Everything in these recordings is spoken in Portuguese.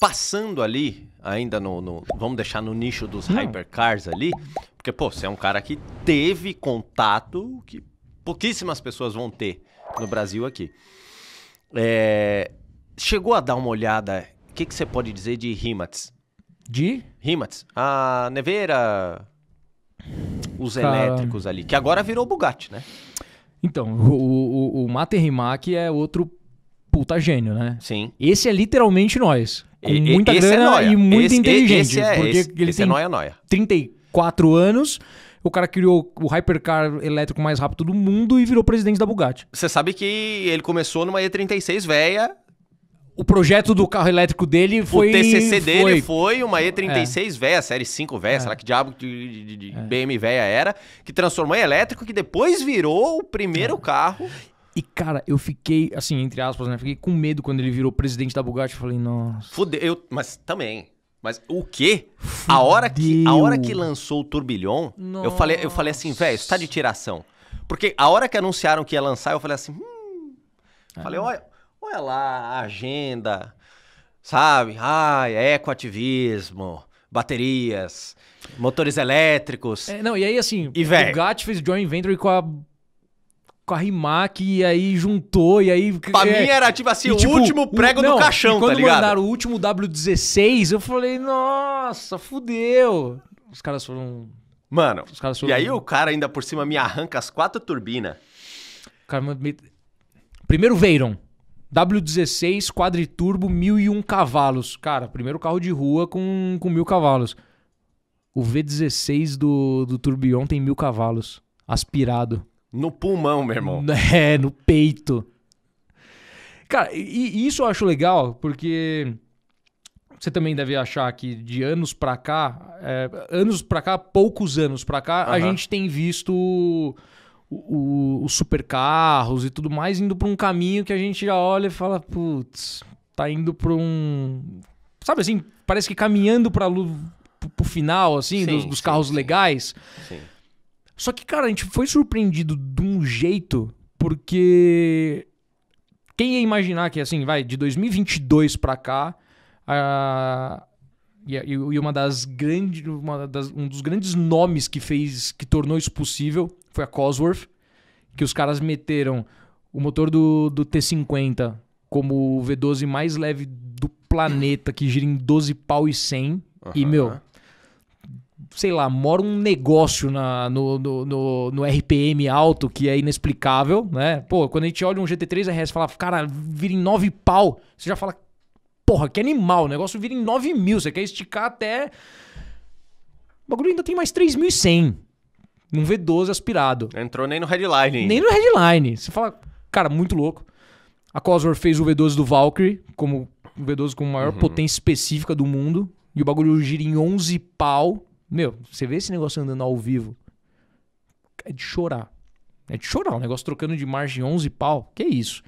Passando ali, ainda no, no Vamos deixar no nicho dos hum. hypercars ali. Porque, pô, você é um cara que teve contato que pouquíssimas pessoas vão ter no Brasil aqui. É, chegou a dar uma olhada. O que, que você pode dizer de Rimats? De? Rimats. A neveira. Os elétricos ali. Que agora virou Bugatti, né? Então, o, o, o Mater Rimac é outro puta gênio, né? Sim. Esse é literalmente nós. Com e, muita esse é grana é e muito esse, inteligente. Esse é, porque esse, ele esse é tem é noia, noia. 34 anos. O cara criou o hypercar elétrico mais rápido do mundo e virou presidente da Bugatti. Você sabe que ele começou numa E36 velha, o projeto do carro elétrico dele foi. O TCC dele foi, foi uma E36 é. véia, série 5 véia, é. sei lá que diabo de, de, de é. BM véia era, que transformou em elétrico, que depois virou o primeiro é. carro. E, cara, eu fiquei, assim, entre aspas, né? Fiquei com medo quando ele virou presidente da Bugatti. Eu falei, nossa. Fudeu, eu, mas também. Mas o quê? A hora que a hora que lançou o Turbilhão, eu falei, eu falei assim, velho, isso tá de tiração. Porque a hora que anunciaram que ia lançar, eu falei assim, hum. É. Falei, olha, olha lá a agenda, sabe? Ah, ecoativismo, baterias, motores elétricos. É, não, e aí assim, e, o Bugatti fez joint venture com a com a Rimac e aí juntou e aí... Pra é, mim era tipo assim, e, tipo, o último prego o, não, no caixão, quando tá ligado? quando mandaram o último W16, eu falei, nossa, fudeu. Os caras foram... Mano, Os caras foram... e aí o cara ainda por cima me arranca as quatro turbinas. Cara, me... Primeiro Veyron. W16, quadriturbo, 1.001 cavalos. Cara, primeiro carro de rua com, com mil cavalos. O V16 do, do Turbion tem mil cavalos. Aspirado. No pulmão, meu irmão. É, no peito. Cara, e, e isso eu acho legal, porque você também deve achar que de anos para cá, é, anos para cá, poucos anos para cá, a gente tem visto os supercarros e tudo mais indo para um caminho que a gente já olha e fala, putz, tá indo para um. Sabe assim, parece que caminhando para o final, assim, sim, dos, dos sim, carros sim. legais. Sim. Só que, cara, a gente foi surpreendido de um jeito, porque quem ia imaginar que, assim, vai, de 2022 para cá, a... e, e uma das grandes, uma das, um dos grandes nomes que fez, que tornou isso possível, foi a Cosworth, que os caras meteram o motor do, do T50 como o V12 mais leve do planeta, que gira em 12 pau e 100. Uhum. E, meu, sei lá, mora um negócio na, no, no, no, no, RPM alto que é inexplicável, né? Pô, quando a gente olha um GT3 RS e fala, cara, vira em 9 pau, você já fala, porra, que animal, o negócio vira em 9 mil, você quer esticar até. O bagulho ainda tem mais 3.100 num V12 aspirado. entrou nem no headline. Nem no headline. Você fala, cara, muito louco. A Cosworth fez o V12 do Valkyrie, como o V12 com maior uhum. potência específica do mundo. E o bagulho gira em 11 pau meu, você vê esse negócio andando ao vivo. É de chorar. É de chorar. O um negócio trocando de margem 11 pau. Que isso.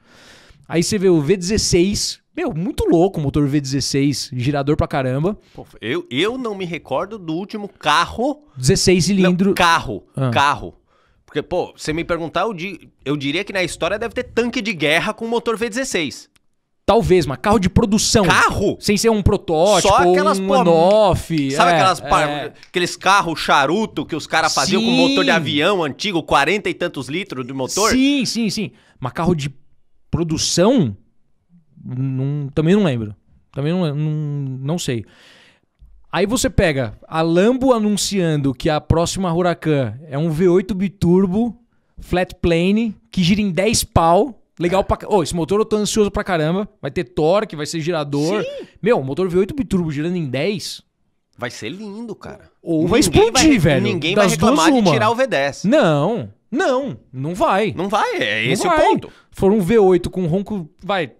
Aí você vê o V16. Meu, muito louco o motor V16. Girador pra caramba. Pô, eu, eu não me recordo do último carro. 16 cilindro. Não, carro. Ah. Carro. Porque, pô, você me perguntar, eu, di eu diria que na história deve ter tanque de guerra com motor V16. Talvez, mas carro de produção. Carro? Sem ser um protótipo, Só aquelas, um one-off. Sabe é, aquelas, é. aqueles carros charuto que os caras faziam com motor de avião antigo, 40 e tantos litros de motor? Sim, sim, sim. Mas carro de produção, também não lembro. Também não, não, não sei. Aí você pega a Lambo anunciando que a próxima Huracan é um V8 biturbo, flat plane, que gira em 10 pau Legal pra. Oh, esse motor eu tô ansioso pra caramba. Vai ter torque, vai ser girador. Sim. Meu, motor V8 biturbo girando em 10. Vai ser lindo, cara. Ou vai explodir, vai, velho. Ninguém vai reclamar duas, de tirar o V10. Não, não, não vai. Não vai, é esse vai. o ponto. For um V8 com ronco, vai,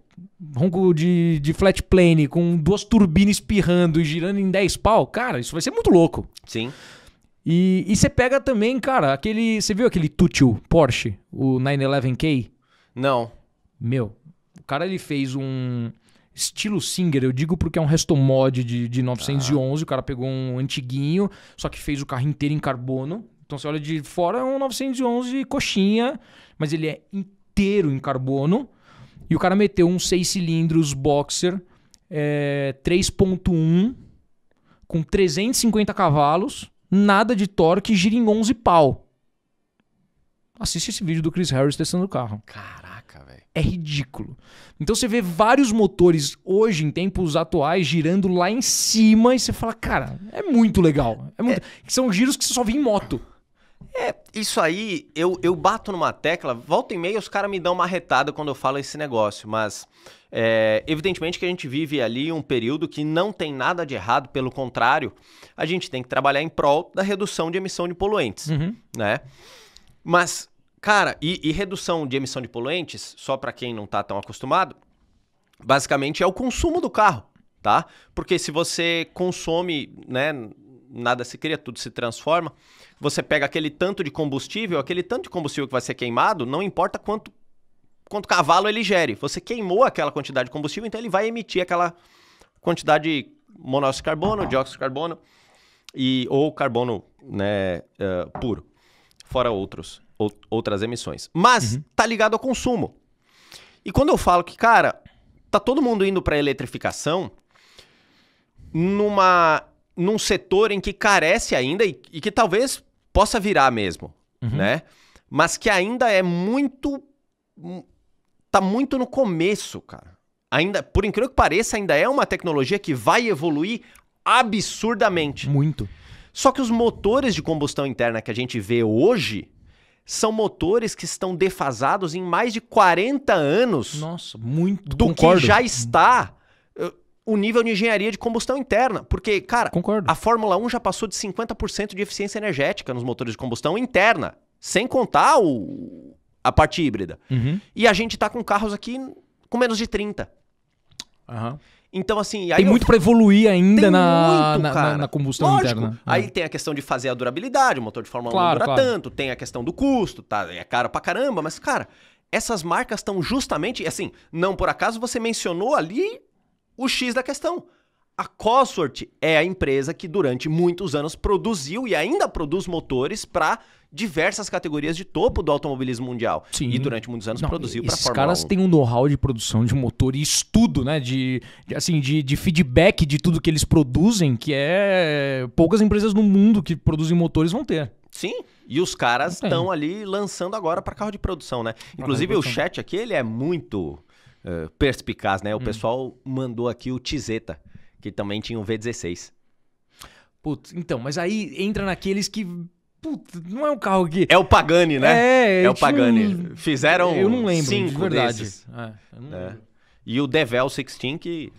ronco de, de flat plane, com duas turbinas espirrando e girando em 10 pau, cara, isso vai ser muito louco. Sim. E, e você pega também, cara, aquele. Você viu aquele Tutil Porsche, o 911K? Não. Meu, o cara ele fez um estilo Singer, eu digo porque é um restomod de, de 911, tá. ah. o cara pegou um antiguinho, só que fez o carro inteiro em carbono. Então você olha de fora é um 911 coxinha, mas ele é inteiro em carbono. E o cara meteu um 6 cilindros boxer é, 3.1 com 350 cavalos, nada de torque, gira em 11 pau assiste esse vídeo do Chris Harris testando o carro. Caraca, velho. É ridículo. Então você vê vários motores hoje, em tempos atuais, girando lá em cima e você fala, cara, é muito legal. É muito... É... São giros que você só vê em moto. É, isso aí, eu, eu bato numa tecla, volta e meia os caras me dão uma retada quando eu falo esse negócio, mas é, evidentemente que a gente vive ali um período que não tem nada de errado, pelo contrário, a gente tem que trabalhar em prol da redução de emissão de poluentes, uhum. né? Mas, cara, e, e redução de emissão de poluentes, só para quem não tá tão acostumado, basicamente é o consumo do carro, tá? Porque se você consome, né, nada se cria, tudo se transforma, você pega aquele tanto de combustível, aquele tanto de combustível que vai ser queimado, não importa quanto quanto cavalo ele gere. Você queimou aquela quantidade de combustível, então ele vai emitir aquela quantidade de monóxido de carbono, dióxido de carbono e ou carbono, né, uh, puro fora outros, ou, outras emissões. Mas uhum. tá ligado ao consumo. E quando eu falo que, cara, tá todo mundo indo para eletrificação numa num setor em que carece ainda e, e que talvez possa virar mesmo, uhum. né? Mas que ainda é muito hum, tá muito no começo, cara. Ainda, por incrível que pareça, ainda é uma tecnologia que vai evoluir absurdamente. Muito. Só que os motores de combustão interna que a gente vê hoje são motores que estão defasados em mais de 40 anos. Nossa, muito do concordo. que já está eh, o nível de engenharia de combustão interna, porque, cara, concordo. a Fórmula 1 já passou de 50% de eficiência energética nos motores de combustão interna, sem contar o a parte híbrida. Uhum. E a gente está com carros aqui com menos de 30. Uhum. Então, assim. tem muito eu... para evoluir ainda na, muito, na, na, na, combustão Lógico. interna. Né? Aí é. tem a questão de fazer a durabilidade, o motor de Fórmula claro, 1 dura claro. tanto, tem a questão do custo, tá? É caro pra caramba, mas, cara, essas marcas estão justamente. Assim, não por acaso você mencionou ali o X da questão. A Cosworth é a empresa que durante muitos anos produziu e ainda produz motores para diversas categorias de topo do automobilismo mundial. Sim. E durante muitos anos Não, produziu para Fórmula caras têm um know-how de produção de motor e estudo, né? De, de assim, de, de, feedback de tudo que eles produzem, que é poucas empresas no mundo que produzem motores vão ter. Sim. E os caras estão ali lançando agora para carro de produção, né? Inclusive o chat aqui ele é muito uh, perspicaz, né? O hum. pessoal mandou aqui o Tizeta, que também tinha um V16. Putz, então, mas aí entra naqueles que Puta, não é um carro que. É o Pagani, né? É, é o Pagani. Fizeram eu não lembro, cinco de verdade. desses. É, não... é. E o Devel 16 que.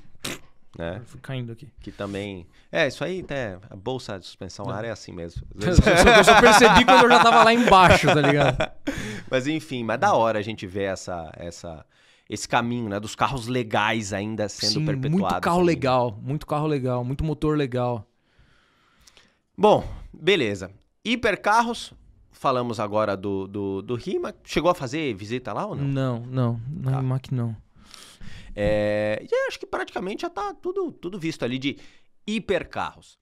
Né? Fui Caindo aqui. Que também. É, isso aí, até. A bolsa de suspensão não. É. ar é assim mesmo. Eu só, eu só percebi quando eu já tava lá embaixo, tá ligado? mas enfim, mas da hora a gente ver essa, essa, esse caminho, né? Dos carros legais ainda sendo Sim, perpetuados. Muito carro legal, muito carro legal, muito motor legal. Bom, beleza. Hipercarros, falamos agora do, do, do Rima. Chegou a fazer visita lá ou não? Não, não. Na tá. IMAC não. É, e acho que praticamente já está tudo, tudo visto ali de hipercarros.